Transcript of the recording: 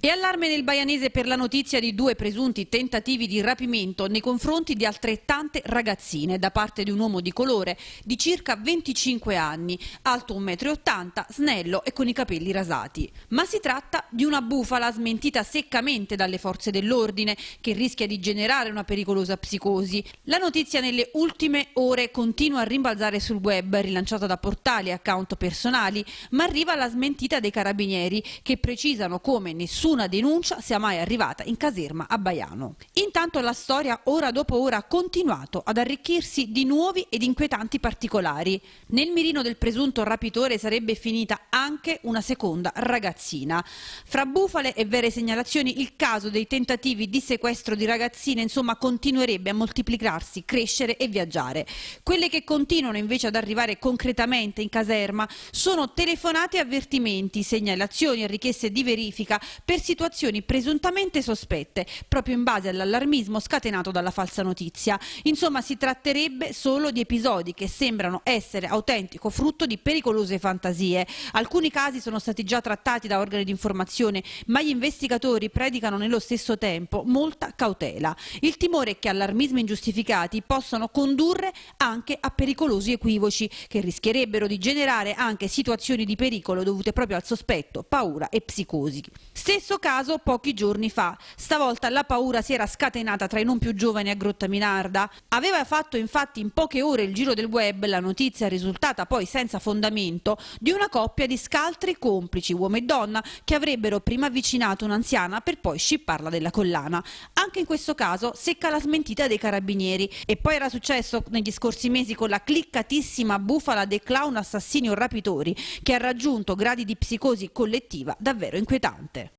E allarme nel Baianese per la notizia di due presunti tentativi di rapimento nei confronti di altrettante ragazzine da parte di un uomo di colore di circa 25 anni, alto 1,80 m, snello e con i capelli rasati. Ma si tratta di una bufala smentita seccamente dalle forze dell'ordine che rischia di generare una pericolosa psicosi. La notizia nelle ultime ore continua a rimbalzare sul web, rilanciata da portali e account personali, ma arriva la smentita dei carabinieri che precisano come nessuno nessuna denuncia sia mai arrivata in caserma a Baiano. Intanto la storia ora dopo ora ha continuato ad arricchirsi di nuovi ed inquietanti particolari. Nel mirino del presunto rapitore sarebbe finita anche una seconda ragazzina. Fra bufale e vere segnalazioni il caso dei tentativi di sequestro di ragazzine insomma continuerebbe a moltiplicarsi, crescere e viaggiare. Quelle che continuano invece ad arrivare concretamente in caserma sono telefonate e avvertimenti, segnalazioni e richieste di verifica per per situazioni presuntamente sospette, proprio in base all'allarmismo scatenato dalla falsa notizia. Insomma, si tratterebbe solo di episodi che sembrano essere autentico frutto di pericolose fantasie. Alcuni casi sono stati già trattati da organi di informazione, ma gli investigatori predicano nello stesso tempo molta cautela. Il timore è che allarmismi ingiustificati possano condurre anche a pericolosi equivoci, che rischierebbero di generare anche situazioni di pericolo dovute proprio al sospetto, paura e psicosi. Stesso stesso caso pochi giorni fa. Stavolta la paura si era scatenata tra i non più giovani a Grotta Minarda. Aveva fatto infatti in poche ore il giro del web la notizia risultata poi senza fondamento di una coppia di scaltri complici, uomo e donna, che avrebbero prima avvicinato un'anziana per poi scipparla della collana. Anche in questo caso secca la smentita dei carabinieri. E poi era successo negli scorsi mesi con la cliccatissima bufala dei clown assassini o rapitori che ha raggiunto gradi di psicosi collettiva davvero inquietante.